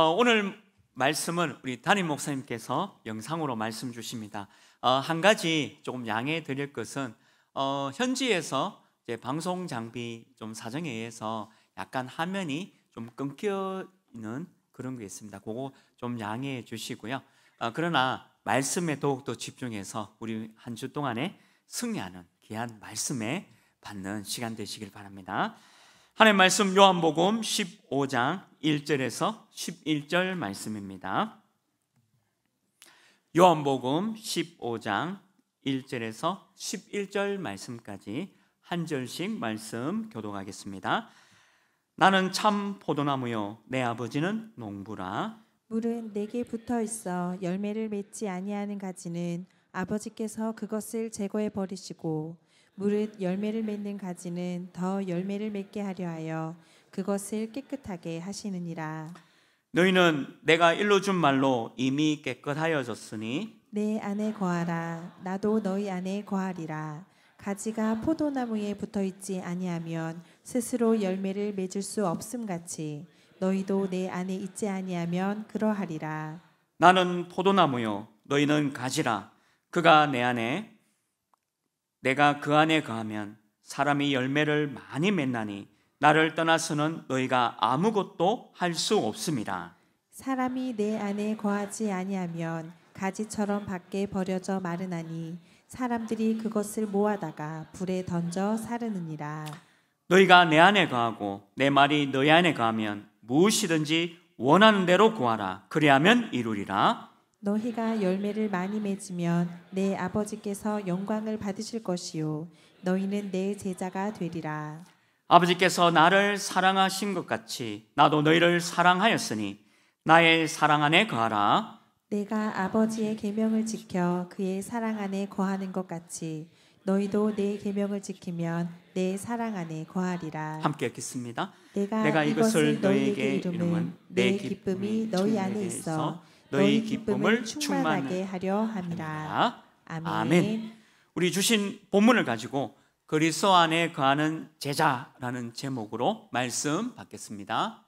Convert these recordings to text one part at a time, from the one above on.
어, 오늘 말씀은 우리 담임 목사님께서 영상으로 말씀 주십니다. 어, 한 가지 조금 양해 드릴 것은 어, 현지에서 방송 장비 좀 사정에 의해서 약간 화면이 좀 끊기는 그런 게 있습니다. 그거 좀 양해해 주시고요. 어, 그러나 말씀에 더욱더 집중해서 우리 한 주 동안에 승리하는 귀한 말씀에 받는 시간 되시길 바랍니다. 하나님 말씀 요한복음 15장 1절에서 11절 말씀입니다. 요한복음 15장 1절에서 11절 말씀까지 한 절씩 말씀 교독하겠습니다. 나는 참 포도나무요 내 아버지는 농부라 물은 내게 붙어 있어 열매를 맺지 아니하는 가지는 아버지께서 그것을 제거해 버리시고 무릇 열매를 맺는 가지는 더 열매를 맺게 하려 하여 그것을 깨끗하게 하시느니라. 너희는 내가 일러준 말로 이미 깨끗하여졌으니 내 안에 거하라 나도 너희 안에 거하리라 가지가 포도나무에 붙어 있지 아니하면 스스로 열매를 맺을 수 없음 같이 너희도 내 안에 있지 아니하면 그러하리라 나는 포도나무요 너희는 가지라 그가 내 안에 내가 그 안에 가하면 사람이 열매를 많이 맺나니 나를 떠나서는 너희가 아무것도 할 수 없습니다. 사람이 내 안에 거하지 아니하면 가지처럼 밖에 버려져 마르나니 사람들이 그것을 모아다가 불에 던져 사르느니라. 너희가 내 안에 거하고 내 말이 너희 안에 거하면 무엇이든지 원하는 대로 구하라. 그리하면 이루리라. 너희가 열매를 많이 맺으면 내 아버지께서 영광을 받으실 것이요 너희는 내 제자가 되리라. 아버지께서 나를 사랑하신 것 같이 나도 너희를 사랑하였으니 나의 사랑 안에 거하라. 내가 아버지의 계명을 지켜 그의 사랑 안에 거하는 것 같이 너희도 내 계명을 지키면 내 사랑 안에 거하리라. 함께 읽겠습니다. 내가, 내가 이것을 너희에게 이름은 내 기쁨이 너희 안에 있어 너희 기쁨을 충만하게 하려 합니다. 아멘. 아멘. 우리 주신 본문을 가지고 그리스도 안에 거하는 제자라는 제목으로 말씀 받겠습니다.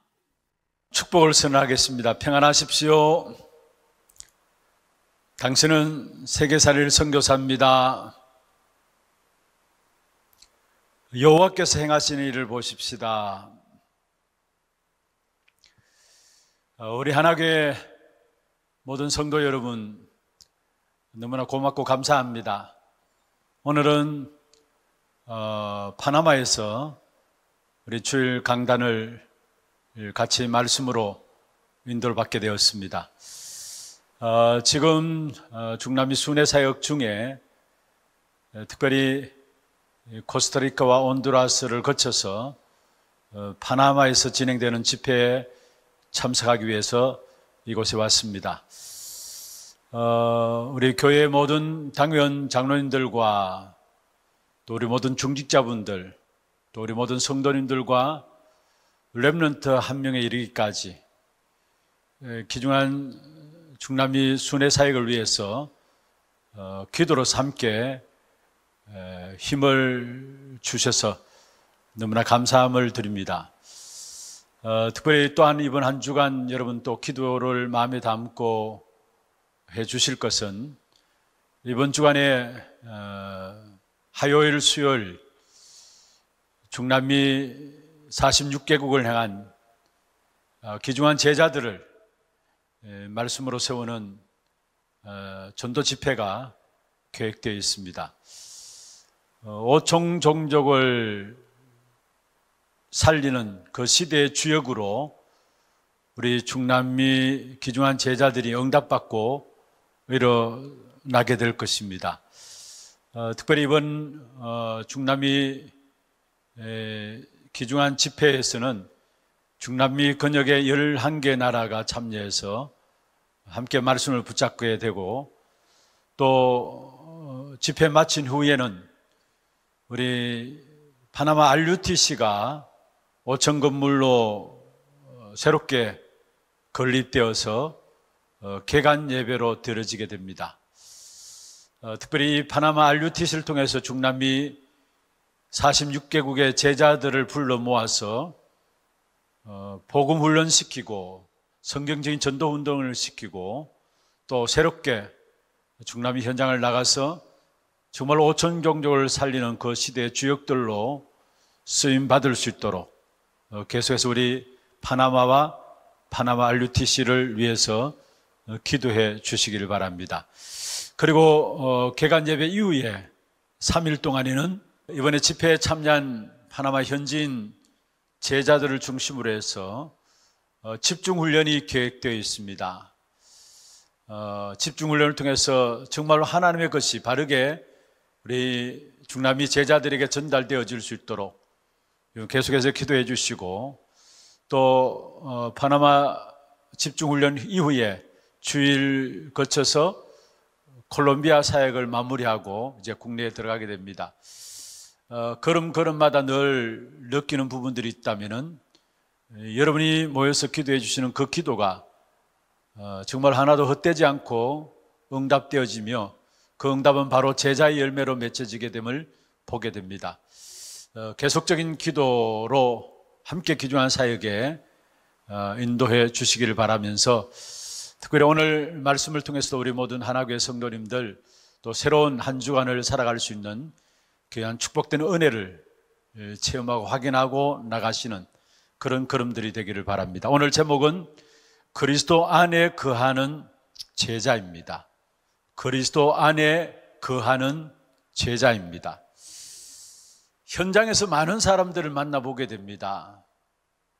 축복을 선언하겠습니다. 평안하십시오. 당신은 세계사를 선교사입니다. 여호와께서 행하시는 일을 보십시다. 우리 하나교회 모든 성도 여러분, 너무나 고맙고 감사합니다. 오늘은 어, 파나마에서 우리 주일 강단을 같이 말씀으로 인도를 받게 되었습니다. 어, 지금 어, 중남미 순회 사역 중에 어, 특별히 코스타리카와 온두라스를 거쳐서 어, 파나마에서 진행되는 집회에 참석하기 위해서 이곳에 왔습니다. 어, 우리 교회 모든 당연 장로님들과 또 우리 모든 중직자분들, 또 우리 모든 성도님들과 렘런트 한 명에 이르기까지 기중한 중남미 순회 사역을 위해서 어, 기도로 삼게 힘을 주셔서 너무나 감사함을 드립니다. 어, 특별히 또한 이번 한 주간 여러분 또 기도를 마음에 담고 해 주실 것은 이번 주간에 어, 화요일, 수요일 중남미 46개국을 향한 어, 귀중한 제자들을 예, 말씀으로 세우는 어, 전도 집회가 계획되어 있습니다. 어, 오총 종족을 살리는 그 시대의 주역으로 우리 중남미 기중한 제자들이 응답받고 일어나게 될 것입니다. 어, 특별히 이번 어, 중남미 에, 귀중한 집회에서는 중남미 근역의 11개 나라가 참여해서 함께 말씀을 붙잡게 되고 또 어, 집회 마친 후에는 우리 파나마 RUTC가 5천 건물로 어, 새롭게 건립되어서 어, 개간 예배로 드려지게 됩니다. 어, 특별히 파나마 알류티스를 통해서 중남미 46개국의 제자들을 불러 모아서 복음 훈련시키고 성경적인 전도 운동을 시키고 또 새롭게 중남미 현장을 나가서 정말 5천 종족을 살리는 그 시대의 주역들로 쓰임 받을 수 있도록 어, 계속해서 우리 파나마와 파나마 RUTC를 위해서 어, 기도해 주시기를 바랍니다. 그리고 어, 개간 예배 이후에 3일 동안에는 이번에 집회에 참여한 파나마 현지인 제자들을 중심으로 해서 집중 훈련이 계획되어 있습니다. 집중 훈련을 통해서 정말로 하나님의 것이 바르게 우리 중남미 제자들에게 전달되어질 수 있도록 계속해서 기도해 주시고 또 어, 파나마 집중훈련 이후에 주일 거쳐서 콜롬비아 사역을 마무리하고 이제 국내에 들어가게 됩니다. 어, 걸음걸음마다 늘 느끼는 부분들이 있다면은 예, 여러분이 모여서 기도해 주시는 그 기도가 어, 정말 하나도 헛되지 않고 응답되어지며 그 응답은 바로 제자의 열매로 맺혀지게 됨을 보게 됩니다. 어, 계속적인 기도로 함께 기도한 사역에 어, 인도해 주시기를 바라면서 특별히 오늘 말씀을 통해서도 우리 모든 하나교회 성도님들 또 새로운 한 주간을 살아갈 수 있는 귀한 축복된 은혜를 예, 체험하고 확인하고 나가시는 그런 걸음들이 되기를 바랍니다. 오늘 제목은 그리스도 안에 거하는 제자입니다. 그리스도 안에 거하는 제자입니다. 현장에서 많은 사람들을 만나보게 됩니다.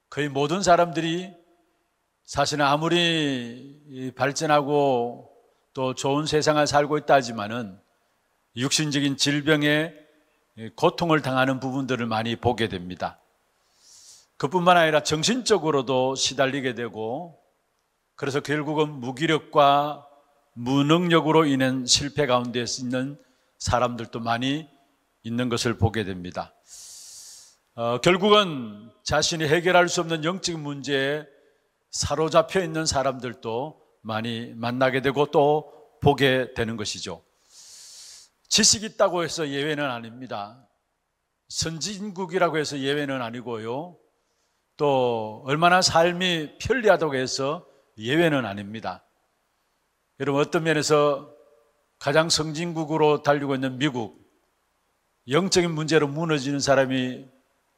거의 모든 사람들이 사실은 아무리 발전하고 또 좋은 세상을 살고 있다 하지만은 육신적인 질병에 고통을 당하는 부분들을 많이 보게 됩니다. 그뿐만 아니라 정신적으로도 시달리게 되고 그래서 결국은 무기력과 무능력으로 인한 실패 가운데 있는 사람들도 많이 있는 것을 보게 됩니다. 어, 결국은 자신이 해결할 수 없는 영적 문제에 사로잡혀 있는 사람들도 많이 만나게 되고 또 보게 되는 것이죠. 지식 있다고 해서 예외는 아닙니다. 선진국이라고 해서 예외는 아니고요. 또 얼마나 삶이 편리하다고 해서 예외는 아닙니다. 여러분 어떤 면에서 가장 선진국으로 달리고 있는 미국 영적인 문제로 무너지는 사람이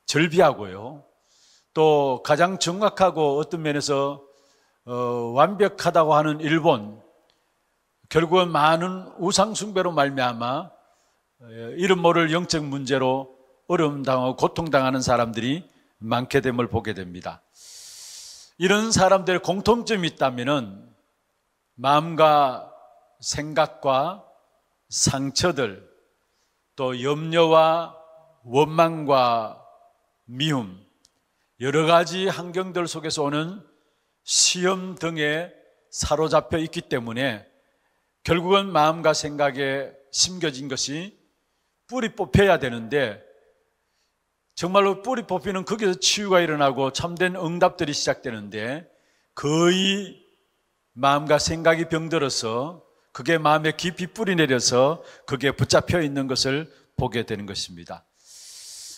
절비하고요. 또 가장 정확하고 어떤 면에서 어, 완벽하다고 하는 일본 결국은 많은 우상숭배로 말미암아 어, 이름 모를 영적 문제로 어려움 당하고 고통 당하는 사람들이 많게 됨을 보게 됩니다. 이런 사람들의 공통점이 있다면은 마음과 생각과 상처들 또 염려와 원망과 미움, 여러 가지 환경들 속에서 오는 시험 등에 사로잡혀 있기 때문에 결국은 마음과 생각에 심겨진 것이 뿌리 뽑혀야 되는데 정말로 뿌리 뽑히는 거기서 치유가 일어나고 참된 응답들이 시작되는데 거의 마음과 생각이 병들어서 그게 마음에 깊이 뿌리 내려서 그게 붙잡혀 있는 것을 보게 되는 것입니다.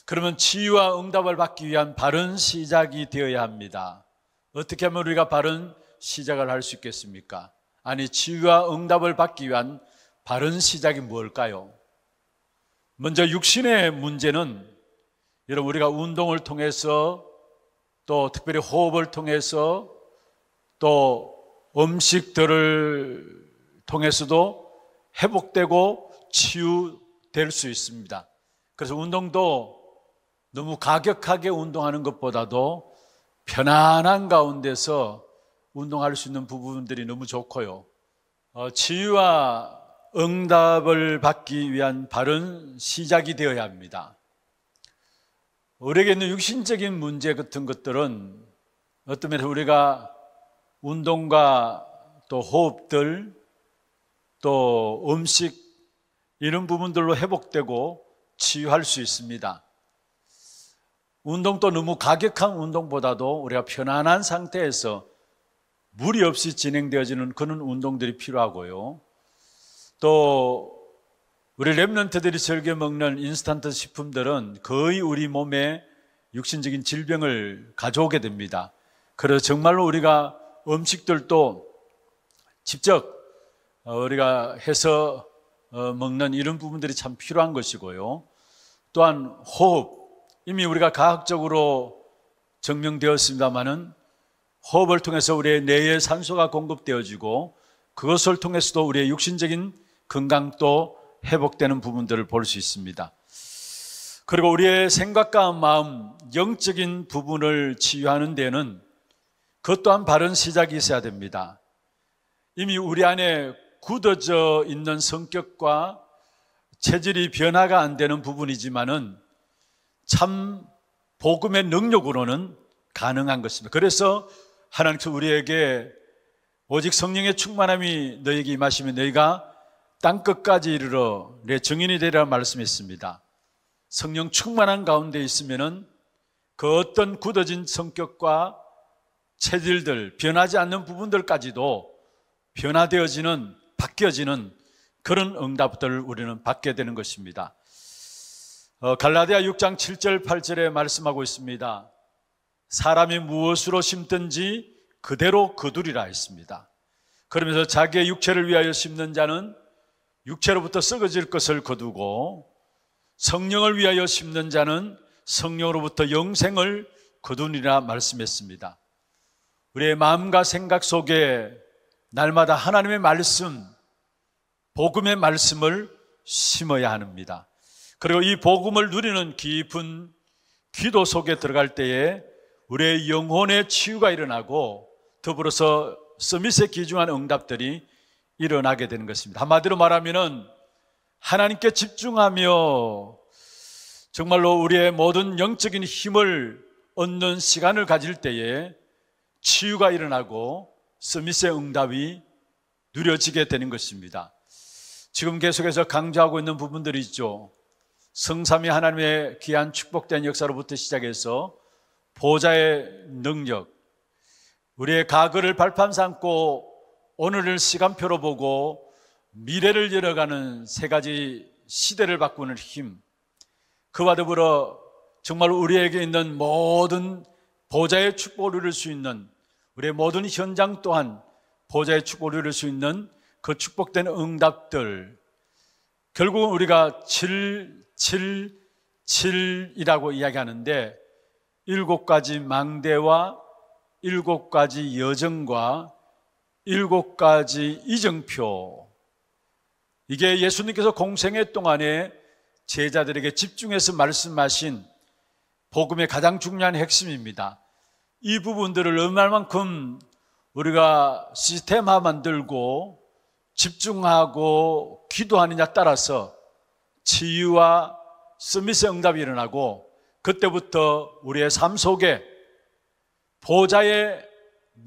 그러면 치유와 응답을 받기 위한 바른 시작이 되어야 합니다. 어떻게 하면 우리가 바른 시작을 할 수 있겠습니까? 아니, 치유와 응답을 받기 위한 바른 시작이 뭘까요? 먼저 육신의 문제는 여러분 우리가 운동을 통해서 또 특별히 호흡을 통해서 또 음식들을 통해서도 회복되고 치유될 수 있습니다. 그래서 운동도 너무 가격하게 운동하는 것보다도 편안한 가운데서 운동할 수 있는 부분들이 너무 좋고요. 어, 치유와 응답을 받기 위한 바른 시작이 되어야 합니다. 우리에게 있는 육신적인 문제 같은 것들은 어떤 면에서 우리가 운동과 또 호흡들 또 음식 이런 부분들로 회복되고 치유할 수 있습니다. 운동도 너무 가격한 운동보다도 우리가 편안한 상태에서 무리 없이 진행되어지는 그런 운동들이 필요하고요. 또 우리 랩런트들이 즐겨 먹는 인스턴트 식품들은 거의 우리 몸에 육신적인 질병을 가져오게 됩니다. 그래서 정말로 우리가 음식들도 직접 어, 우리가 해서 어, 먹는 이런 부분들이 참 필요한 것이고요. 또한 호흡 이미 우리가 과학적으로 증명되었습니다만은 호흡을 통해서 우리의 뇌에 산소가 공급되어지고 그것을 통해서도 우리의 육신적인 건강도 회복되는 부분들을 볼 수 있습니다. 그리고 우리의 생각과 마음, 영적인 부분을 치유하는 데는 그것 또한 바른 시작이 있어야 됩니다. 이미 우리 안에 굳어져 있는 성격과 체질이 변화가 안 되는 부분이지만은 참 복음의 능력으로는 가능한 것입니다. 그래서 하나님께서 우리에게 오직 성령의 충만함이 너에게 임하시면 너희가 땅 끝까지 이르러 내 증인이 되리라 말씀했습니다. 성령 충만한 가운데 있으면은 그 어떤 굳어진 성격과 체질들, 변하지 않는 부분들까지도 변화되어지는 바뀌어지는 그런 응답들을 우리는 받게 되는 것입니다. 어, 갈라디아 6장 7절 8절에 말씀하고 있습니다. 사람이 무엇으로 심든지 그대로 거두리라 했습니다. 그러면서 자기의 육체를 위하여 심는 자는 육체로부터 썩어질 것을 거두고 성령을 위하여 심는 자는 성령으로부터 영생을 거두리라 말씀했습니다. 우리의 마음과 생각 속에 날마다 하나님의 말씀, 복음의 말씀을 심어야 합니다. 그리고 이 복음을 누리는 깊은 기도 속에 들어갈 때에 우리의 영혼의 치유가 일어나고 더불어서 서밋에 기중한 응답들이 일어나게 되는 것입니다. 한마디로 말하면은 하나님께 집중하며 정말로 우리의 모든 영적인 힘을 얻는 시간을 가질 때에 치유가 일어나고 스미스의 응답이 누려지게 되는 것입니다. 지금 계속해서 강조하고 있는 부분들이 있죠. 성삼위 하나님의 귀한 축복된 역사로부터 시작해서 보좌의 능력, 우리의 과거를 발판 삼고 오늘을 시간표로 보고 미래를 열어가는 세 가지 시대를 바꾸는 힘, 그와 더불어 정말 우리에게 있는 모든 보좌의 축복을 누릴 수 있는 우리의 모든 현장 또한 보좌의 축복을 이룰 수 있는 그 축복된 응답들 결국은 우리가 7, 7, 7이라고 이야기하는데 일곱 가지 망대와 일곱 가지 여정과 일곱 가지 이정표 이게 예수님께서 공생애 동안에 제자들에게 집중해서 말씀하신 복음의 가장 중요한 핵심입니다. 이 부분들을 얼마만큼 우리가 시스템화 만들고 집중하고 기도하느냐 따라서 치유와 스미스 응답이 일어나고 그때부터 우리의 삶 속에 보좌의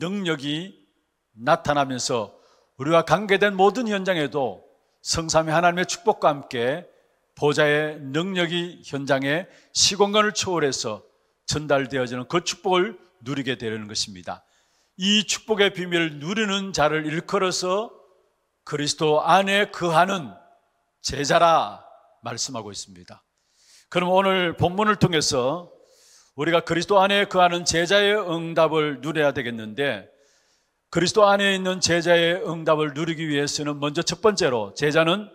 능력이 나타나면서 우리와 관계된 모든 현장에도 성삼의 하나님의 축복과 함께 보좌의 능력이 현장에 시공간을 초월해서 전달되어지는 그 축복을 누리게 되는 것입니다. 이 축복의 비밀을 누리는 자를 일컬어서 그리스도 안에 거하는 제자라 말씀하고 있습니다. 그럼 오늘 본문을 통해서 우리가 그리스도 안에 거하는 제자의 응답을 누려야 되겠는데 그리스도 안에 있는 제자의 응답을 누리기 위해서는 먼저 첫 번째로 제자는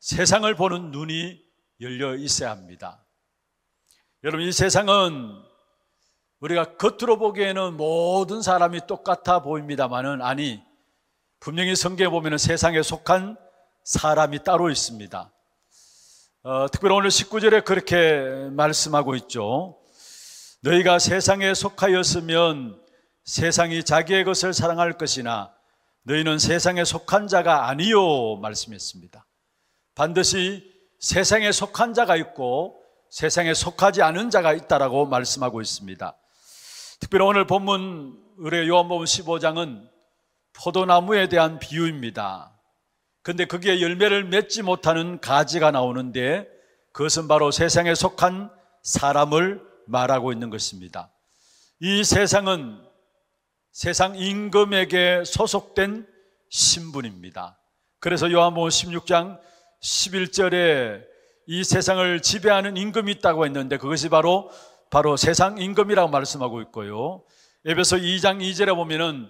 세상을 보는 눈이 열려 있어야 합니다. 여러분, 이 세상은 우리가 겉으로 보기에는 모든 사람이 똑같아 보입니다만은 아니 분명히 성경에 보면 세상에 속한 사람이 따로 있습니다. 어, 특별히 오늘 19절에 그렇게 말씀하고 있죠. 너희가 세상에 속하였으면 세상이 자기의 것을 사랑할 것이나 너희는 세상에 속한 자가 아니요 말씀했습니다. 반드시 세상에 속한 자가 있고 세상에 속하지 않은 자가 있다라고 말씀하고 있습니다. 특별히 오늘 본문 의뢰 요한복음 15장은 포도나무에 대한 비유입니다. 근데 그게 열매를 맺지 못하는 가지가 나오는데 그것은 바로 세상에 속한 사람을 말하고 있는 것입니다. 이 세상은 세상 임금에게 소속된 신분입니다. 그래서 요한복음 16장 11절에 이 세상을 지배하는 임금이 있다고 했는데 그것이 바로 바로 세상 임금이라고 말씀하고 있고요. 에베소 2장 2절에 보면은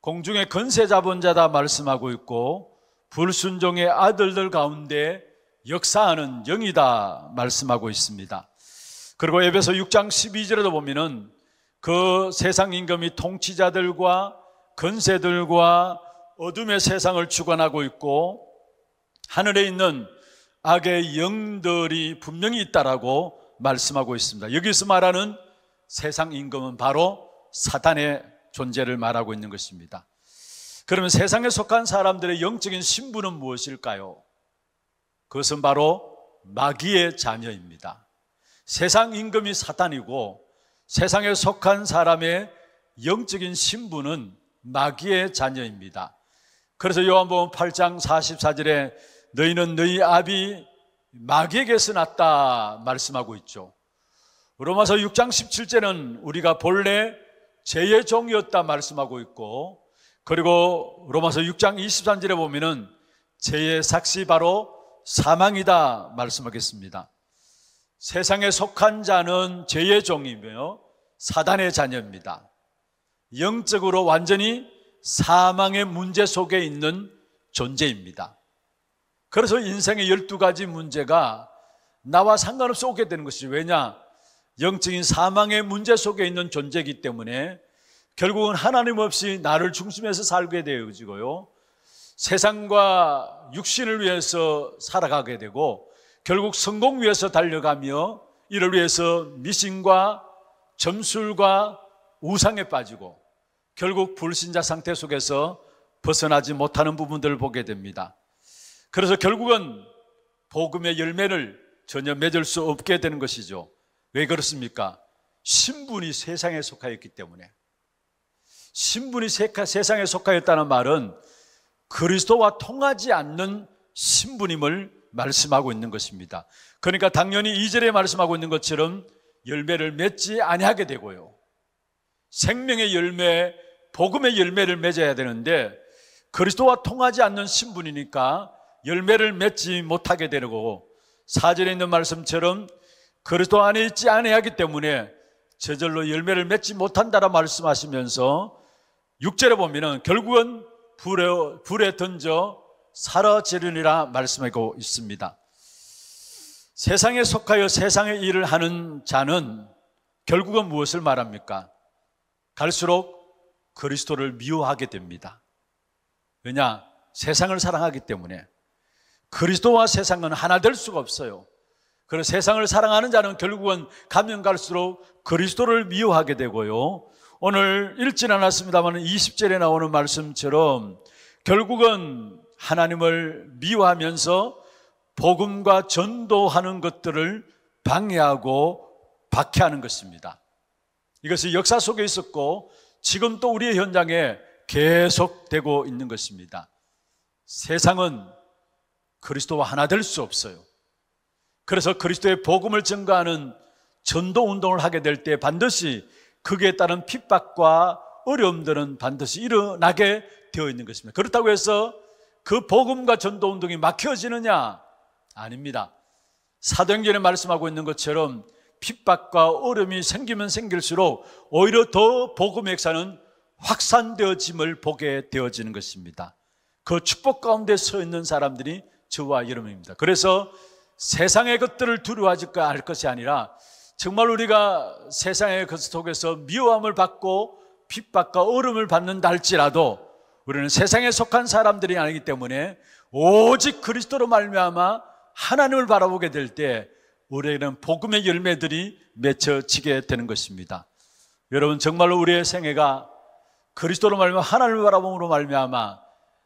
공중에 건세 잡은 자다 말씀하고 있고 불순종의 아들들 가운데 역사하는 영이다 말씀하고 있습니다. 그리고 에베소 6장 12절에도 보면은 그 세상 임금이 통치자들과 건세들과 어둠의 세상을 주관하고 있고 하늘에 있는 악의 영들이 분명히 있다라고 말씀하고 있습니다. 여기서 말하는 세상 임금은 바로 사탄의 존재를 말하고 있는 것입니다. 그러면 세상에 속한 사람들의 영적인 신분은 무엇일까요? 그것은 바로 마귀의 자녀입니다. 세상 임금이 사탄이고 세상에 속한 사람의 영적인 신분은 마귀의 자녀입니다. 그래서 요한복음 8장 44절에 너희는 너희 아비 마귀에게서 났다 말씀하고 있죠. 로마서 6장 17절은 우리가 본래 죄의 종이었다 말씀하고 있고 그리고 로마서 6장 23절에 보면은 죄의 삭시 바로 사망이다 말씀하겠습니다. 세상에 속한 자는 죄의 종이며 사단의 자녀입니다. 영적으로 완전히 사망의 문제 속에 있는 존재입니다. 그래서 인생의 12가지 문제가 나와 상관없이 오게 되는 것이죠. 왜냐? 영적인 사망의 문제 속에 있는 존재이기 때문에 결국은 하나님 없이 나를 중심해서 살게 되어지고요. 세상과 육신을 위해서 살아가게 되고 결국 성공 위해서 달려가며 이를 위해서 미신과 점술과 우상에 빠지고 결국 불신자 상태 속에서 벗어나지 못하는 부분들을 보게 됩니다. 그래서 결국은 복음의 열매를 전혀 맺을 수 없게 되는 것이죠. 왜 그렇습니까? 신분이 세상에 속하였기 때문에. 신분이 세상에 속하였다는 말은 그리스도와 통하지 않는 신분임을 말씀하고 있는 것입니다. 그러니까 당연히 이절에 말씀하고 있는 것처럼 열매를 맺지 아니하게 되고요. 생명의 열매, 복음의 열매를 맺어야 되는데 그리스도와 통하지 않는 신분이니까 열매를 맺지 못하게 되고 사전에 있는 말씀처럼 그리스도 안에 있지 않아야하기 때문에 저절로 열매를 맺지 못한다라 말씀하시면서 6절에 보면은 결국은 불에, 불에 던져 사라지리라 말씀하고 있습니다. 세상에 속하여 세상의 일을 하는 자는 결국은 무엇을 말합니까? 갈수록 그리스도를 미워하게 됩니다. 왜냐? 세상을 사랑하기 때문에 그리스도와 세상은 하나 될 수가 없어요. 그래서 세상을 사랑하는 자는 결국은 가면 갈수록 그리스도를 미워하게 되고요. 오늘 읽진 않았습니다만 20절에 나오는 말씀처럼 결국은 하나님을 미워하면서 복음과 전도하는 것들을 방해하고 박해하는 것입니다. 이것이 역사 속에 있었고 지금 또 우리의 현장에 계속되고 있는 것입니다. 세상은 그리스도와 하나 될 수 없어요. 그래서 그리스도의 복음을 증가하는 전도 운동을 하게 될 때 반드시 그에 따른 핍박과 어려움들은 반드시 일어나게 되어 있는 것입니다. 그렇다고 해서 그 복음과 전도 운동이 막혀지느냐? 아닙니다. 사도행전에 말씀하고 있는 것처럼 핍박과 어려움이 생기면 생길수록 오히려 더 복음의 역사는 확산되어짐을 보게 되어지는 것입니다. 그 축복 가운데 서 있는 사람들이 저와 여러분입니다. 그래서 세상의 것들을 두려워할까 할 것이 아니라 정말 우리가 세상의 것 속에서 미워함을 받고 핍박과 어려을 받는다 할지라도 우리는 세상에 속한 사람들이 아니기 때문에 오직 그리스도로 말미암아 하나님을 바라보게 될 때 우리에게는 복음의 열매들이 맺혀지게 되는 것입니다. 여러분 정말로 우리의 생애가 그리스도로 말미암아 하나님을 바라봄으로 말미암아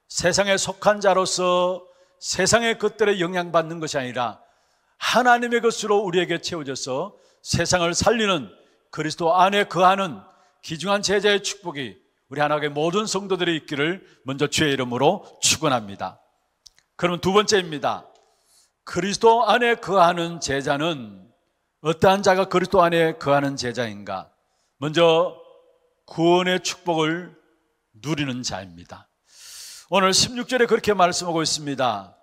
세상에 속한 자로서 세상의 것들에 영향받는 것이 아니라 하나님의 것으로 우리에게 채워져서 세상을 살리는 그리스도 안에 거하는 기중한 제자의 축복이 우리 하나님의 모든 성도들이 있기를 먼저 주의 이름으로 축원합니다. 그럼 두 번째입니다. 그리스도 안에 거하는 제자는 어떠한 자가 그리스도 안에 거하는 제자인가? 먼저 구원의 축복을 누리는 자입니다. 오늘 16절에 그렇게 말씀하고 있습니다.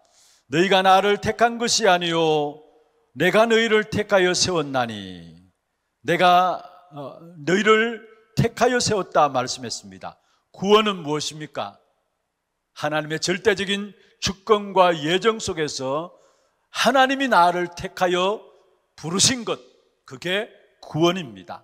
너희가 나를 택한 것이 아니요 내가 너희를 택하여 세웠나니 내가 어, 너희를 택하여 세웠다 말씀했습니다. 구원은 무엇입니까? 하나님의 절대적인 주권과 예정 속에서 하나님이 나를 택하여 부르신 것, 그게 구원입니다.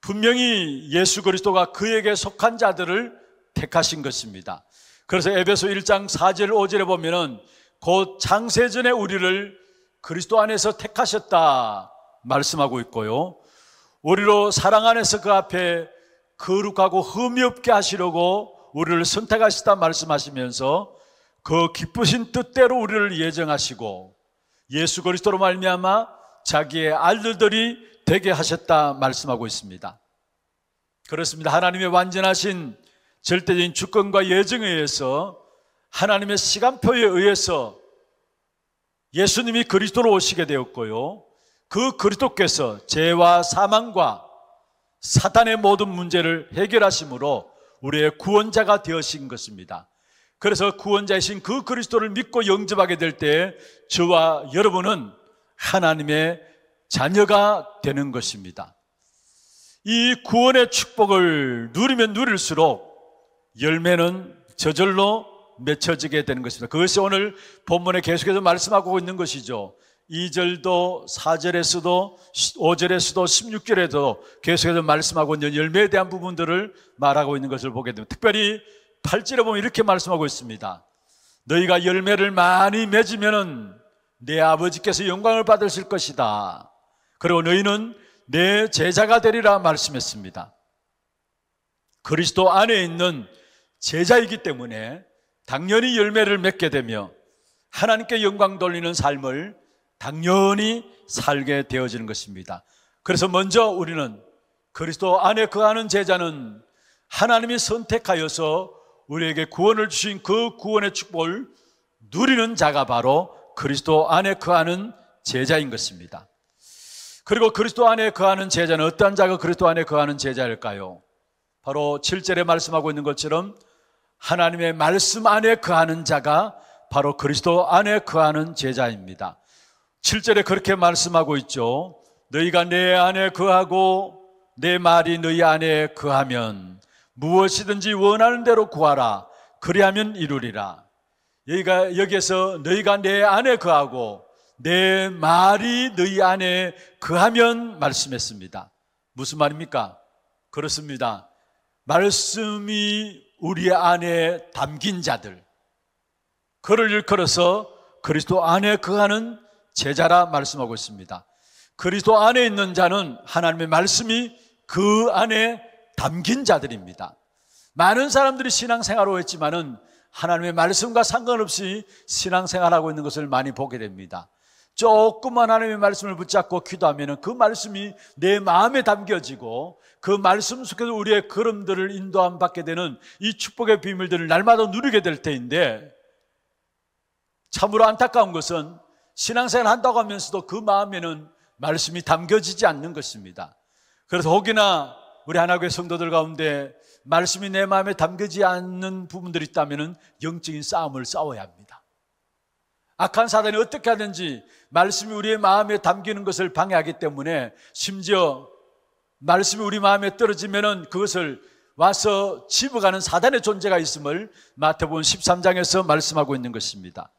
분명히 예수 그리스도가 그에게 속한 자들을 택하신 것입니다. 그래서 에베소 1장 4절 5절에 보면은 곧 장세전에 우리를 그리스도 안에서 택하셨다 말씀하고 있고요. 우리로 사랑 안에서 그 앞에 거룩하고 흠이 없게 하시려고 우리를 선택하셨다 말씀하시면서 그 기쁘신 뜻대로 우리를 예정하시고 예수 그리스도로 말미암아 자기의 알들들이 되게 하셨다 말씀하고 있습니다. 그렇습니다. 하나님의 완전하신 절대적인 주권과 예정에 의해서 하나님의 시간표에 의해서 예수님이 그리스도로 오시게 되었고요. 그 그리스도께서 죄와 사망과 사탄의 모든 문제를 해결하심으로 우리의 구원자가 되어신 것입니다. 그래서 구원자이신 그 그리스도를 믿고 영접하게 될 때 저와 여러분은 하나님의 자녀가 되는 것입니다. 이 구원의 축복을 누리면 누릴수록 열매는 저절로 맺혀지게 되는 것입니다. 그것이 오늘 본문에 계속해서 말씀하고 있는 것이죠. 2절도 4절에서도 5절에서도 16절에도 계속해서 말씀하고 있는 열매에 대한 부분들을 말하고 있는 것을 보게 됩니다. 특별히 8절에 보면 이렇게 말씀하고 있습니다. 너희가 열매를 많이 맺으면은 내 아버지께서 영광을 받으실 것이다. 그리고 너희는 내 제자가 되리라 말씀했습니다. 그리스도 안에 있는 제자이기 때문에 당연히 열매를 맺게 되며 하나님께 영광 돌리는 삶을 당연히 살게 되어지는 것입니다. 그래서 먼저 우리는 그리스도 안에 거하는 제자는 하나님이 선택하여서 우리에게 구원을 주신 그 구원의 축복을 누리는 자가 바로 그리스도 안에 거하는 제자인 것입니다. 그리고 그리스도 안에 거하는 제자는 어떠한 자가 그리스도 안에 거하는 제자일까요? 바로 7절에 말씀하고 있는 것처럼 하나님의 말씀 안에 거하는 자가 바로 그리스도 안에 거하는 제자입니다. 7절에 그렇게 말씀하고 있죠. 너희가 내 안에 거하고 내 말이 너희 안에 거하면 무엇이든지 원하는 대로 구하라. 그리하면 이루리라. 여기가 여기에서 너희가 내 안에 거하고 내 말이 너희 안에 거하면 말씀했습니다. 무슨 말입니까? 그렇습니다. 말씀이 우리 안에 담긴 자들 그를 일컬어서 그리스도 안에 그하는 제자라 말씀하고 있습니다. 그리스도 안에 있는 자는 하나님의 말씀이 그 안에 담긴 자들입니다. 많은 사람들이 신앙생활을 했지만은 하나님의 말씀과 상관없이 신앙생활하고 있는 것을 많이 보게 됩니다. 조금만 하나님의 말씀을 붙잡고 기도하면 그 말씀이 내 마음에 담겨지고 그 말씀 속에서 우리의 걸음들을 인도함 받게 되는 이 축복의 비밀들을 날마다 누리게 될 때인데 참으로 안타까운 것은 신앙생활 한다고 하면서도 그 마음에는 말씀이 담겨지지 않는 것입니다. 그래서 혹이나 우리 하나교회 성도들 가운데 말씀이 내 마음에 담겨지 않는 부분들이 있다면 영적인 싸움을 싸워야 합니다. 악한 사단이 어떻게 하든지 말씀이 우리의 마음에 담기는 것을 방해하기 때문에 심지어 말씀이 우리 마음에 떨어지면은 그것을 와서 집어가는 사단의 존재가 있음을 마태복음 13장에서 말씀하고 있는 것입니다.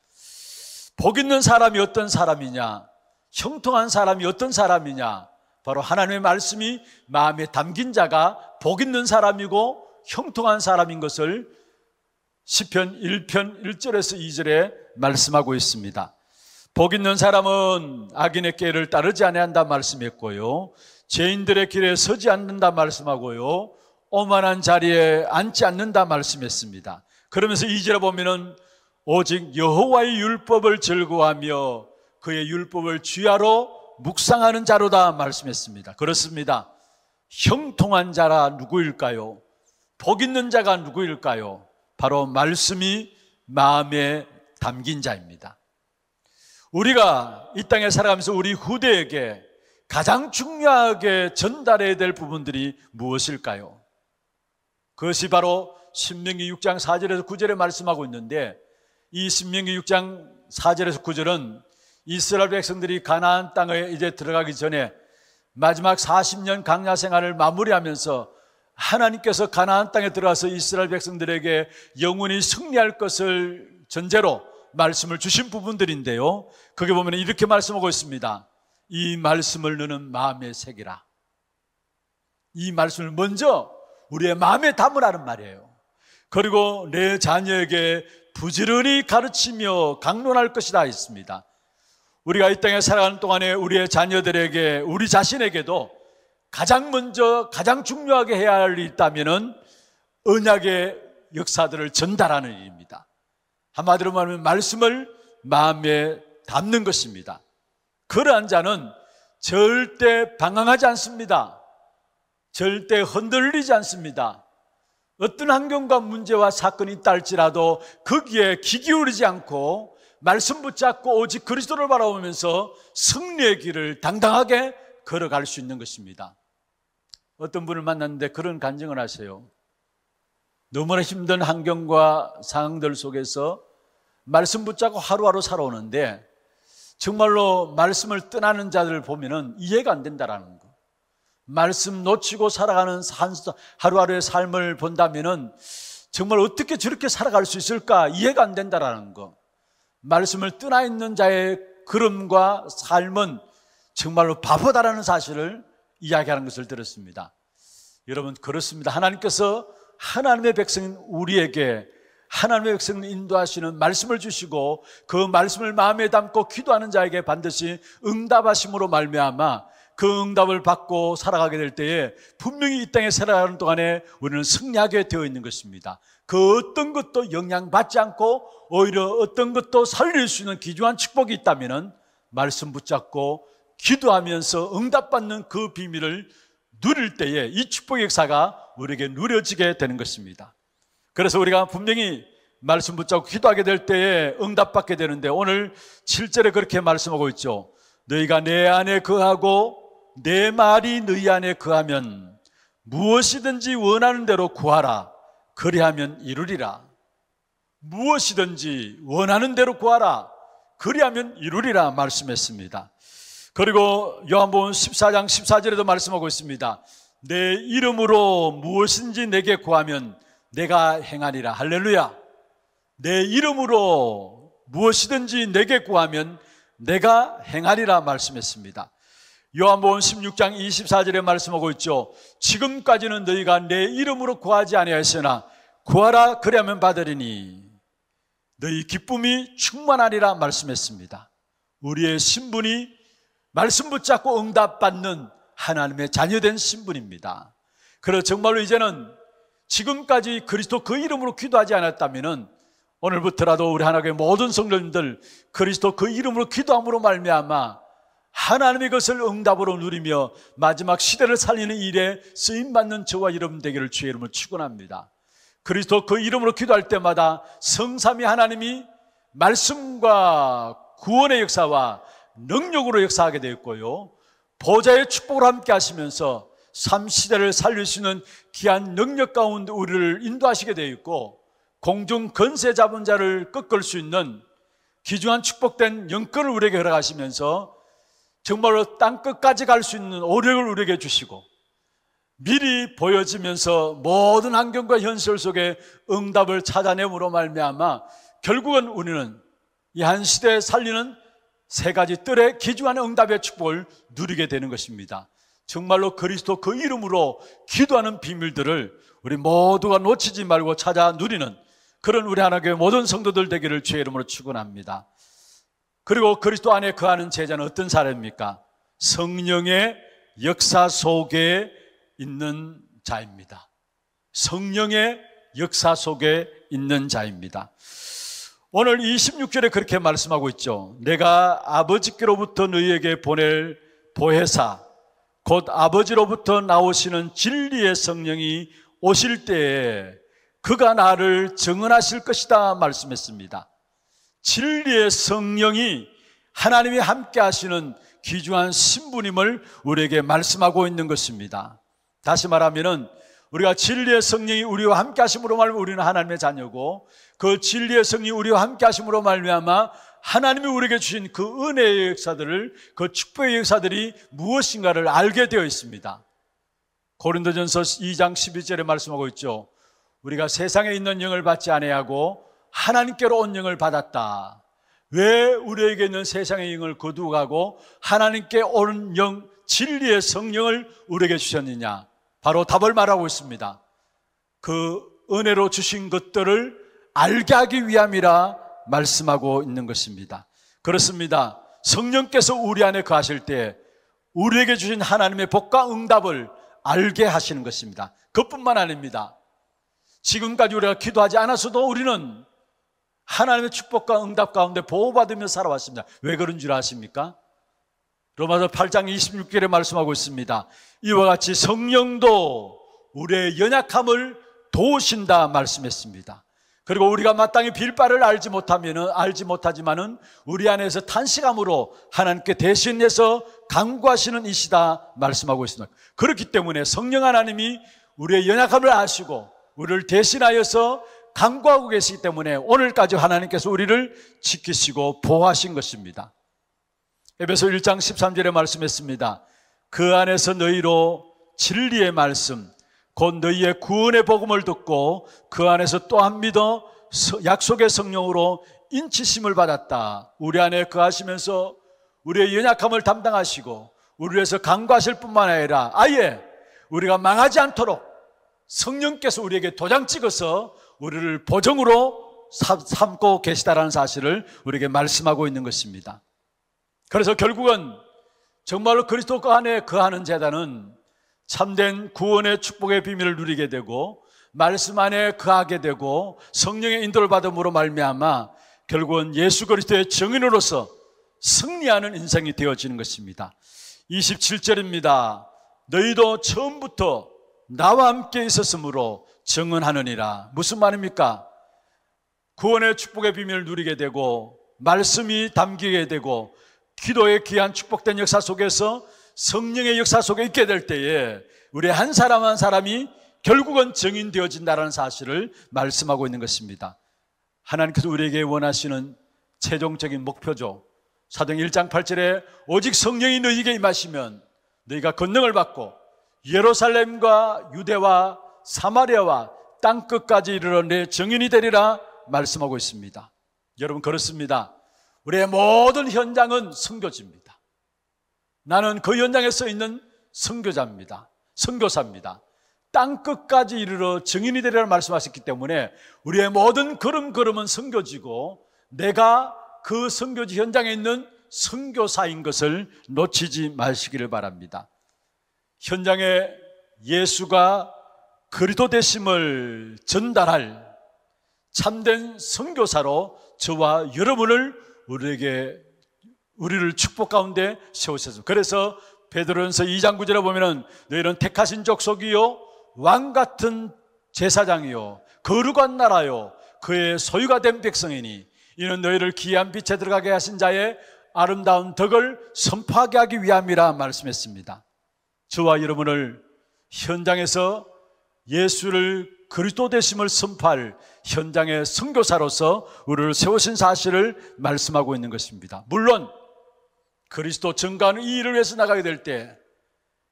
복 있는 사람이 어떤 사람이냐? 형통한 사람이 어떤 사람이냐? 바로 하나님의 말씀이 마음에 담긴 자가 복 있는 사람이고 형통한 사람인 것을 시편 1편 1절에서 2절에 말씀하고 있습니다. 복 있는 사람은 악인의 길을 따르지 아니한다 말씀했고요. 죄인들의 길에 서지 않는다 말씀하고요. 오만한 자리에 앉지 않는다 말씀했습니다. 그러면서 2절에 보면은 오직 여호와의 율법을 즐거워하며 그의 율법을 주야로 묵상하는 자로다 말씀했습니다. 그렇습니다. 형통한 자라 누구일까요? 복 있는 자가 누구일까요? 바로 말씀이 마음에 담긴 자입니다. 우리가 이 땅에 살아가면서 우리 후대에게 가장 중요하게 전달해야 될 부분들이 무엇일까요? 그것이 바로 신명기 6장 4절에서 9절에 말씀하고 있는데 이 신명기 6장 4절에서 9절은 이스라엘 백성들이 가나안 땅에 이제 들어가기 전에 마지막 40년 강야 생활을 마무리하면서 하나님께서 가나안 땅에 들어와서 이스라엘 백성들에게 영원히 승리할 것을 전제로 말씀을 주신 부분들인데요. 그게 보면 이렇게 말씀하고 있습니다. 이 말씀을 너는 마음에 새기라. 이 말씀을 먼저 우리의 마음에 담으라는 말이에요. 그리고 내 자녀에게 부지런히 가르치며 강론할 것이다 있습니다. 우리가 이 땅에 살아가는 동안에 우리의 자녀들에게 우리 자신에게도 가장 먼저 가장 중요하게 해야 할 일이 있다면은 언약의 역사들을 전달하는 일입니다. 한마디로 말하면 말씀을 마음에 담는 것입니다. 그러한 자는 절대 방황하지 않습니다. 절대 흔들리지 않습니다. 어떤 환경과 문제와 사건이 딸지라도 거기에 귀 기울이지 않고 말씀 붙잡고 오직 그리스도를 바라보면서 승리의 길을 당당하게 걸어갈 수 있는 것입니다. 어떤 분을 만났는데 그런 간증을 하세요. 너무나 힘든 환경과 상황들 속에서 말씀 붙잡고 하루하루 살아오는데 정말로 말씀을 떠나는 자들을 보면은 이해가 안 된다라는 거. 말씀 놓치고 살아가는 하루하루의 삶을 본다면은 정말 어떻게 저렇게 살아갈 수 있을까 이해가 안 된다라는 거. 말씀을 떠나 있는 자의 걸음과 삶은 정말로 바보다라는 사실을 이야기하는 것을 들었습니다. 여러분 그렇습니다. 하나님께서 하나님의 백성인 우리에게 하나님의 백성을 인도하시는 말씀을 주시고 그 말씀을 마음에 담고 기도하는 자에게 반드시 응답하심으로 말미암아 그 응답을 받고 살아가게 될 때에 분명히 이 땅에 살아가는 동안에 우리는 승리하게 되어 있는 것입니다. 그 어떤 것도 영향받지 않고 오히려 어떤 것도 살릴 수 있는 귀중한 축복이 있다면 말씀 붙잡고 기도하면서 응답받는 그 비밀을 누릴 때에 이 축복의 역사가 우리에게 누려지게 되는 것입니다. 그래서 우리가 분명히 말씀 붙잡고 기도하게 될 때에 응답받게 되는데 오늘 7절에 그렇게 말씀하고 있죠. 너희가 내 안에 거하고 내 말이 너희 안에 거하면 무엇이든지 원하는 대로 구하라. 그리하면 이루리라. 무엇이든지 원하는 대로 구하라. 그리하면 이루리라 말씀했습니다. 그리고 요한복음 14장 14절에도 말씀하고 있습니다. 내 이름으로 무엇인지 내게 구하면 내가 행하리라. 할렐루야. 내 이름으로 무엇이든지 내게 구하면 내가 행하리라 말씀했습니다. 요한복음 16장 24절에 말씀하고 있죠. 지금까지는 너희가 내 이름으로 구하지 아니하였으나 구하라 그리하면 받으리니 너희 기쁨이 충만하리라 말씀했습니다. 우리의 신분이 말씀 붙잡고 응답받는 하나님의 자녀된 신분입니다. 그래서 정말로 이제는 지금까지 그리스도 그 이름으로 기도하지 않았다면은 오늘부터라도 우리 하나님의 모든 성도님들 그리스도 그 이름으로 기도함으로 말미암아 하나님의 것을 응답으로 누리며 마지막 시대를 살리는 일에 쓰임 받는 저와 여러분 되기를 주의 이름을 축원합니다. 그리스도 그 이름으로 기도할 때마다 성삼위 하나님이 말씀과 구원의 역사와 능력으로 역사하게 되었고요. 보좌의 축복을 함께 하시면서 삶 시대를 살리시는 귀한 능력 가운데 우리를 인도하시게 되어 있고 공중 건세 잡은 자를 꺾을 수 있는 귀중한 축복된 영권을 우리에게 허락하시면서 정말로 땅 끝까지 갈 수 있는 오력을 우리에게 주시고 미리 보여지면서 모든 환경과 현실 속에 응답을 찾아내므로 말미암아 결국은 우리는 이 한 시대에 살리는 세 가지 뜰에 기주하는 응답의 축복을 누리게 되는 것입니다. 정말로 그리스도 그 이름으로 기도하는 비밀들을 우리 모두가 놓치지 말고 찾아 누리는 그런 우리 하나님의 모든 성도들 되기를 주의 이름으로 축원합니다. 그리고 그리스도 안에 거하는 제자는 어떤 사람입니까? 성령의 역사 속에 있는 자입니다. 성령의 역사 속에 있는 자입니다. 오늘 26절에 그렇게 말씀하고 있죠. 내가 아버지께로부터 너희에게 보낼 보혜사, 곧 아버지로부터 나오시는 진리의 성령이 오실 때에 그가 나를 증언하실 것이다 말씀했습니다. 진리의 성령이 하나님이 함께 하시는 귀중한 신부님을 우리에게 말씀하고 있는 것입니다. 다시 말하면은 우리가 진리의 성령이 우리와 함께 하심으로 말하면 우리는 하나님의 자녀고 그 진리의 성이 우리와 함께 하심으로 말미암아 하나님이 우리에게 주신 그 은혜의 역사들을 그 축복의 역사들이 무엇인가를 알게 되어 있습니다. 고린도전서 2장 12절에 말씀하고 있죠. 우리가 세상에 있는 영을 받지 아니하고 하나님께로 온 영을 받았다. 왜 우리에게 있는 세상의 영을 거두고 하나님께 온 영, 진리의 성령을 우리에게 주셨느냐? 바로 답을 말하고 있습니다. 그 은혜로 주신 것들을 알게 하기 위함이라 말씀하고 있는 것입니다. 그렇습니다. 성령께서 우리 안에 거하실 때 우리에게 주신 하나님의 복과 응답을 알게 하시는 것입니다. 그뿐만 아닙니다. 지금까지 우리가 기도하지 않았어도 우리는 하나님의 축복과 응답 가운데 보호받으며 살아왔습니다. 왜 그런 줄 아십니까? 로마서 8장 26절에 말씀하고 있습니다. 이와 같이 성령도 우리의 연약함을 도우신다 말씀했습니다. 그리고 우리가 마땅히 빌바를 알지 못하면 알지 못하지만은 우리 안에서 탄식함으로 하나님께 대신해서 강구하시는 이시다 말씀하고 있습니다. 그렇기 때문에 성령 하나님이 우리의 연약함을 아시고 우리를 대신하여서 강구하고 계시기 때문에 오늘까지 하나님께서 우리를 지키시고 보호하신 것입니다. 에베소 1장 13절에 말씀했습니다. 그 안에서 너희로 진리의 말씀 곧 너희의 구원의 복음을 듣고 그 안에서 또한 믿어 약속의 성령으로 인치심을 받았다. 우리 안에 거하시면서 그 우리의 연약함을 담당하시고 우리에서 강구하실 뿐만 아니라 아예 우리가 망하지 않도록 성령께서 우리에게 도장 찍어서 우리를 보정으로 삼고 계시다라는 사실을 우리에게 말씀하고 있는 것입니다. 그래서 결국은 정말로 그리스도 안에 거하는 재단은 참된 구원의 축복의 비밀을 누리게 되고 말씀 안에 거하게 되고 성령의 인도를 받음으로 말미암아 결국은 예수 그리스도의 증인으로서 승리하는 인생이 되어지는 것입니다. 27절입니다. 너희도 처음부터 나와 함께 있었으므로 증언하느니라. 무슨 말입니까? 구원의 축복의 비밀을 누리게 되고 말씀이 담기게 되고 기도의 귀한 축복된 역사 속에서 성령의 역사 속에 있게 될 때에 우리 한 사람 한 사람이 결국은 증인되어진다는 사실을 말씀하고 있는 것입니다. 하나님께서 우리에게 원하시는 최종적인 목표죠. 사정 1장 8절에 오직 성령이 너희에게 임하시면 너희가 권능을 받고 예루살렘과 유대와 사마리아와 땅 끝까지 이르러 내 정인이 되리라 말씀하고 있습니다. 여러분 그렇습니다. 우리의 모든 현장은 성교지입니다. 나는 그 현장에서 있는 선교자입니다. 선교사입니다. 땅 끝까지 이르러 증인이 되리라 말씀하셨기 때문에 우리의 모든 걸음걸음은 선교지고 내가 그 선교지 현장에 있는 선교사인 것을 놓치지 마시기를 바랍니다. 현장에 예수가 그리도 되심을 전달할 참된 선교사로 저와 여러분을 우리에게 우리를 축복 가운데 세우셨습니다. 그래서 베드로전서 2장 9절에 보면은 너희는 택하신 족속이요 왕 같은 제사장이요 거룩한 나라요 그의 소유가 된 백성이니 이는 너희를 귀한 빛에 들어가게 하신 자의 아름다운 덕을 선포하게 하기 위함이라 말씀했습니다. 저와 여러분을 현장에서 예수를 그리스도 되심을 선포할 현장의 선교사로서 우리를 세우신 사실을 말씀하고 있는 것입니다. 물론 그리스도 증가하는 이 일을 위해서 나가게 될 때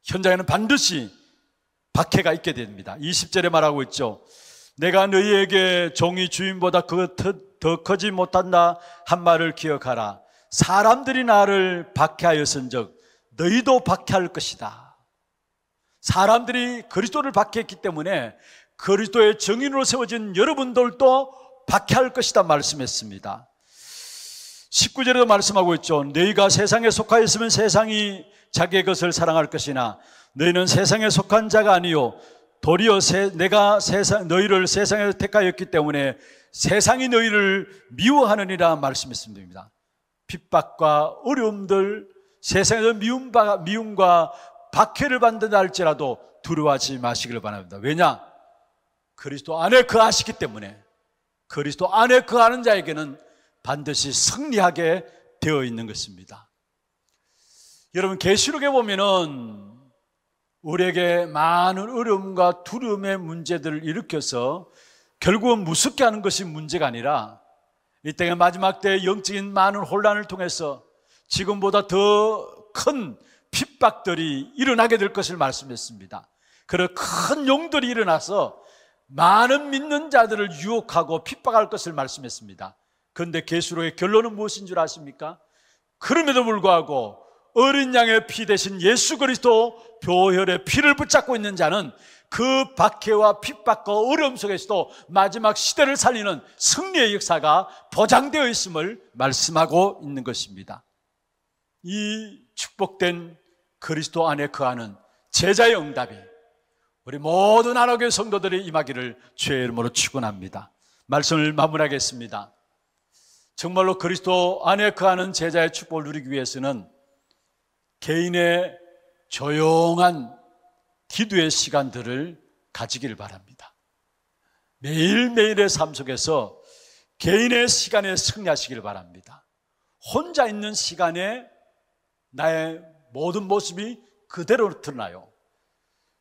현장에는 반드시 박해가 있게 됩니다. 20절에 말하고 있죠. 내가 너희에게 종이 주인보다 그 더 크지 못한다 한 말을 기억하라. 사람들이 나를 박해하였은즉 너희도 박해할 것이다. 사람들이 그리스도를 박해했기 때문에 그리스도의 증인으로 세워진 여러분들도 박해할 것이다 말씀했습니다. 19절에도 말씀하고 있죠. 너희가 세상에 속하였으면 세상이 자기의 것을 사랑할 것이나 너희는 세상에 속한 자가 아니요 도리어 세, 내가 세상 너희를 세상에서 택하였기 때문에 세상이 너희를 미워하느니라 말씀했습니다. 핍박과 어려움들 세상에서 미움, 미움과 박해를 받는다 할지라도 두려워하지 마시기를 바랍니다. 왜냐? 그리스도 안에 그하시기 때문에 그리스도 안에 그하는 자에게는 반드시 승리하게 되어 있는 것입니다. 여러분 계시록에 보면은 우리에게 많은 어려움과 두려움의 문제들을 일으켜서 결국은 무섭게 하는 것이 문제가 아니라 이 땅의 마지막 때 영적인 많은 혼란을 통해서 지금보다 더 큰 핍박들이 일어나게 될 것을 말씀했습니다. 그런 큰 용들이 일어나서 많은 믿는 자들을 유혹하고 핍박할 것을 말씀했습니다. 그런데 계수록의 결론은 무엇인 줄 아십니까? 그럼에도 불구하고 어린 양의 피 대신 예수 그리스도 교혈의 피를 붙잡고 있는 자는 그 박해와 핍박과 어려움 속에서도 마지막 시대를 살리는 승리의 역사가 보장되어 있음을 말씀하고 있는 것입니다. 이 축복된 그리스도 안에 거하는 그 제자의 응답이 우리 모든 한옥의 성도들이 임하기를 죄의 이름으로 축원합니다. 말씀을 마무리하겠습니다. 정말로 그리스도 안에 거하는 제자의 축복을 누리기 위해서는 개인의 조용한 기도의 시간들을 가지길 바랍니다. 매일매일의 삶 속에서 개인의 시간에 승리하시길 바랍니다. 혼자 있는 시간에 나의 모든 모습이 그대로 드러나요.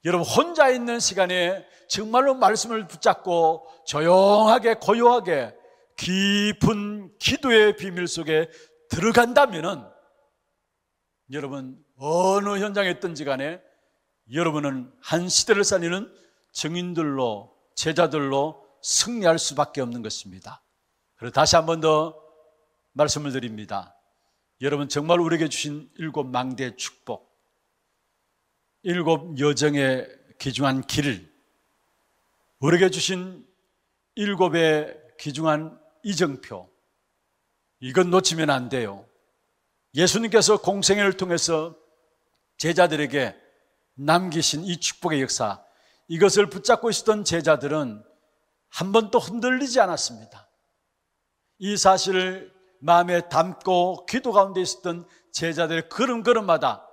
여러분, 혼자 있는 시간에 정말로 말씀을 붙잡고 조용하게, 고요하게 깊은 기도의 비밀 속에 들어간다면은 여러분 어느 현장에 있든지 간에 여러분은 한 시대를 살리는 증인들로 제자들로 승리할 수밖에 없는 것입니다. 그리고 다시 한 번 더 말씀을 드립니다. 여러분 정말 우리에게 주신 일곱 망대의 축복, 일곱 여정의 귀중한 길, 우리에게 주신 일곱의 귀중한 이정표. 이건 놓치면 안 돼요. 예수님께서 공생애를 통해서 제자들에게 남기신 이 축복의 역사, 이것을 붙잡고 있었던 제자들은 한 번도 흔들리지 않았습니다. 이 사실을 마음에 담고 기도 가운데 있었던 제자들의 걸음걸음마다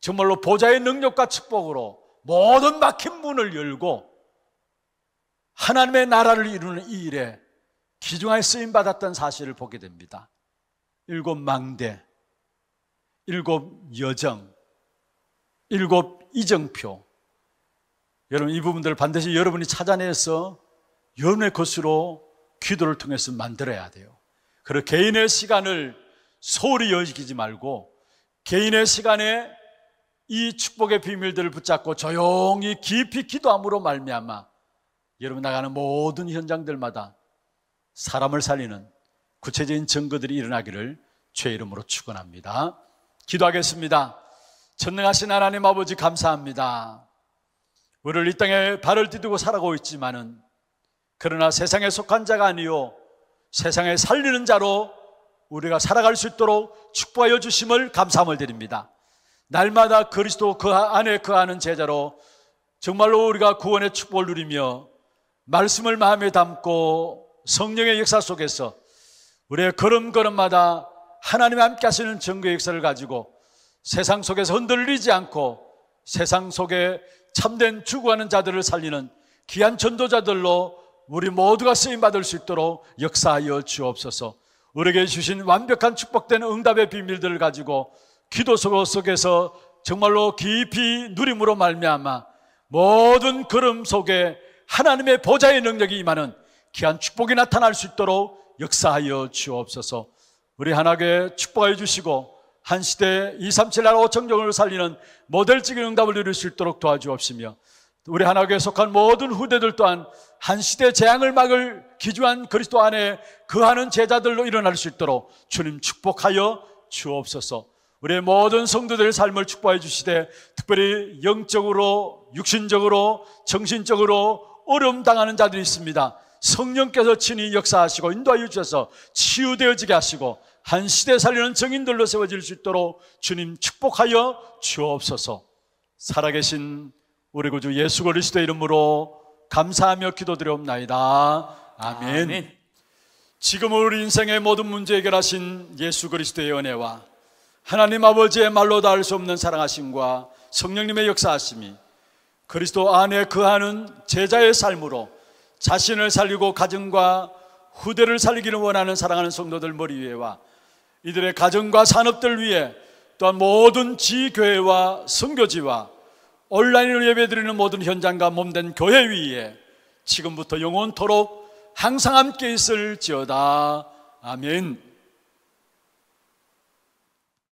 정말로 보좌의 능력과 축복으로 모든 막힌 문을 열고 하나님의 나라를 이루는 이 일에 기중하게 쓰임 받았던 사실을 보게 됩니다. 일곱 망대, 일곱 여정, 일곱 이정표. 여러분 이 부분들을 반드시 여러분이 찾아내서 여러분의 것으로 기도를 통해서 만들어야 돼요. 그리고 개인의 시간을 소홀히 여기지 말고 개인의 시간에 이 축복의 비밀들을 붙잡고 조용히 깊이 기도함으로 말미암아 여러분 나가는 모든 현장들마다 사람을 살리는 구체적인 증거들이 일어나기를 죄의 이름으로 축원합니다. 기도하겠습니다. 전능하신 하나님 아버지 감사합니다. 우리를 이 땅에 발을 디디고 살아가고 있지만은 그러나 세상에 속한 자가 아니요 세상에 살리는 자로 우리가 살아갈 수 있도록 축복하여 주심을 감사함을 드립니다. 날마다 그리스도 그 안에 그하는 제자로 정말로 우리가 구원의 축복을 누리며 말씀을 마음에 담고 성령의 역사 속에서 우리의 걸음걸음마다 하나님이 함께 하시는 정교의 역사를 가지고 세상 속에서 흔들리지 않고 세상 속에 참된 추구하는 자들을 살리는 귀한 전도자들로 우리 모두가 쓰임받을 수 있도록 역사하여 주옵소서 우리에게 주신 완벽한 축복된 응답의 비밀들을 가지고 기도 속에서 정말로 깊이 누림으로 말미암아 모든 걸음 속에 하나님의 보좌의 능력이 임하는 귀한 축복이 나타날 수 있도록 역사하여 주옵소서. 우리 하나게 축복하여 주시고 한 시대에 237 나라 5청정을 살리는 모델적인 응답을 누릴 수 있도록 도와주옵시며 우리 하나교에 속한 모든 후대들 또한 한 시대 재앙을 막을 기주한 그리스도 안에 그하는 제자들로 일어날 수 있도록 주님 축복하여 주옵소서. 우리의 모든 성도들의 삶을 축복해 주시되 특별히 영적으로, 육신적으로, 정신적으로 어려움 당하는 자들이 있습니다. 성령께서 친히 역사하시고 인도하여 주셔서 치유되어지게 하시고 한 시대 살리는 정인들로 세워질 수 있도록 주님 축복하여 주옵소서. 살아계신 우리 구주 예수 그리스도 이름으로 감사하며 기도드려옵나이다. 아멘. 아멘. 지금 우리 인생의 모든 문제 해결하신 예수 그리스도의 은혜와 하나님 아버지의 말로 닿을 수 없는 사랑하심과 성령님의 역사하심이 그리스도 안에 그하는 제자의 삶으로 자신을 살리고 가정과 후대를 살리기를 원하는 사랑하는 성도들 머리 위에와 이들의 가정과 산업들 위에 또한 모든 지교회와 선교지와 온라인으로 예배드리는 모든 현장과 몸된 교회 위에 지금부터 영원토록 항상 함께 있을지어다. 아멘.